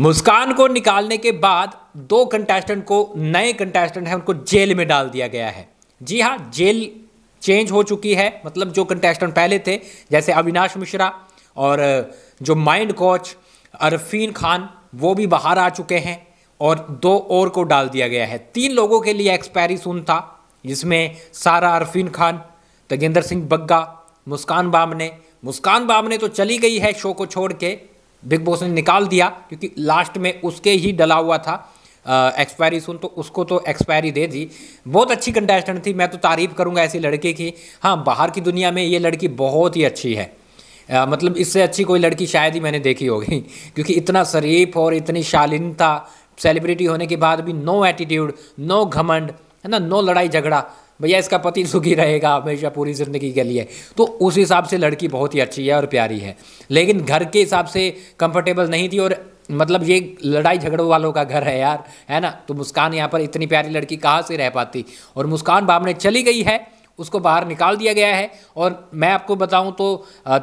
मुस्कान को निकालने के बाद दो कंटेस्टेंट को नए कंटेस्टेंट हैं उनको जेल में डाल दिया गया है जी हाँ जेल चेंज हो चुकी है मतलब जो कंटेस्टेंट पहले थे जैसे अविनाश मिश्रा और जो माइंड कोच अरफीन खान वो भी बाहर आ चुके हैं और दो और को डाल दिया गया है तीन लोगों के लिए एक्सपायरी सुन था जिसमें सारा अरफीन खान तगेंद्र सिंह बग्गा मुस्कान बामने मुस्कान बामने तो चली गई है शो को छोड़ के बिग बॉस ने निकाल दिया क्योंकि लास्ट में उसके ही डला हुआ था एक्सपायरी सुन तो उसको तो एक्सपायरी दे दी बहुत अच्छी कंटेस्टेंट थी मैं तो तारीफ़ करूंगा ऐसी लड़के की हाँ बाहर की दुनिया में ये लड़की बहुत ही अच्छी है आ, मतलब इससे अच्छी कोई लड़की शायद ही मैंने देखी होगी क्योंकि इतना शरीफ और इतनी शालीनता सेलिब्रिटी होने के बाद भी नो एटीट्यूड नो घमंड है ना नो लड़ाई झगड़ा भैया इसका पति सुखी रहेगा हमेशा पूरी ज़िंदगी के लिए तो उस हिसाब से लड़की बहुत ही अच्छी है और प्यारी है लेकिन घर के हिसाब से कंफर्टेबल नहीं थी और मतलब ये लड़ाई झगड़ों वालों का घर है यार है ना तो मुस्कान यहाँ पर इतनी प्यारी लड़की कहाँ से रह पाती और मुस्कान बामने चली गई है उसको बाहर निकाल दिया गया है और मैं आपको बताऊं तो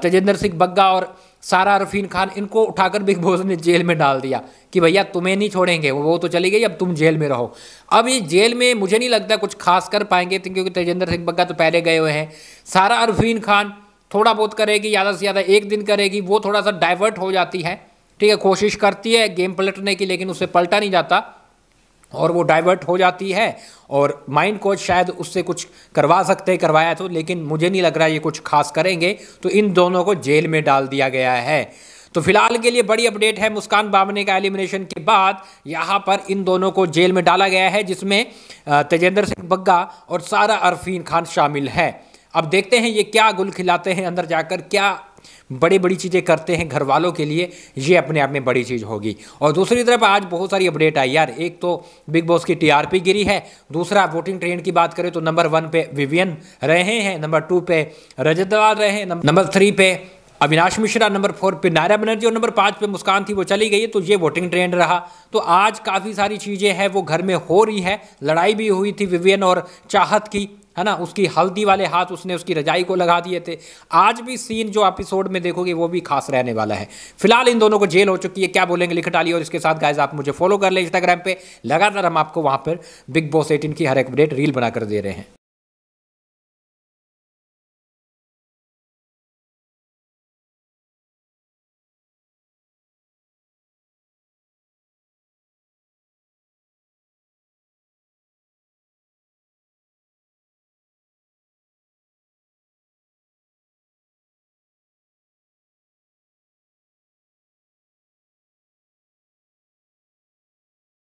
तेजेंद्र सिंह बग्गा और सारा रफीन खान इनको उठाकर बिग बॉस ने जेल में डाल दिया कि भैया तुम्हें नहीं छोड़ेंगे वो तो चली गई अब तुम जेल में रहो अब ये जेल में मुझे नहीं लगता कुछ खास कर पाएंगे क्योंकि तेजेंद्र सिंह बग्गा तो पहले गए हुए हैं सारा अरफीन खान थोड़ा बहुत करेगी ज़्यादा से ज़्यादा एक दिन करेगी वो थोड़ा सा डाइवर्ट हो जाती है ठीक है कोशिश करती है गेम पलटने की लेकिन उससे पलटा नहीं जाता और वो डाइवर्ट हो जाती है और माइंड कोच शायद उससे कुछ करवा सकते करवाया तो लेकिन मुझे नहीं लग रहा ये कुछ खास करेंगे तो इन दोनों को जेल में डाल दिया गया है तो फिलहाल के लिए बड़ी अपडेट है मुस्कान बामने का एलिमिनेशन के बाद यहाँ पर इन दोनों को जेल में डाला गया है जिसमें तेजेंद्र सिंह बग्गा और सारा अरफीन खान शामिल है अब देखते हैं ये क्या गुल खिलाते हैं अंदर जाकर क्या बड़ी बड़ी चीज़ें करते हैं घर वालों के लिए ये अपने आप में बड़ी चीज़ होगी और दूसरी तरफ आज बहुत सारी अपडेट आई यार एक तो बिग बॉस की टीआरपी गिरी है दूसरा वोटिंग ट्रेंड की बात करें तो नंबर वन पे विवियन रहे हैं नंबर टू पे रजत रहे हैं नंबर थ्री पे अविनाश मिश्रा नंबर फोर पे नायरा बनर्जी और नंबर पाँच पे मुस्कान थी वो चली गई तो ये वोटिंग ट्रेंड रहा तो आज काफ़ी सारी चीज़ें हैं वो घर में हो रही है लड़ाई भी हुई थी विवियन और चाहत की है ना उसकी हल्दी वाले हाथ उसने उसकी रजाई को लगा दिए थे आज भी सीन जो एपिसोड में देखोगे वो भी खास रहने वाला है फिलहाल इन दोनों को जेल हो चुकी है क्या बोलेंगे लिख डाली और इसके साथ गाइज आप मुझे फॉलो कर लें इंस्टाग्राम पे लगातार हम आपको वहाँ पर बिग बॉस एटीन की हर एक अपडेट रील बनाकर दे रहे हैं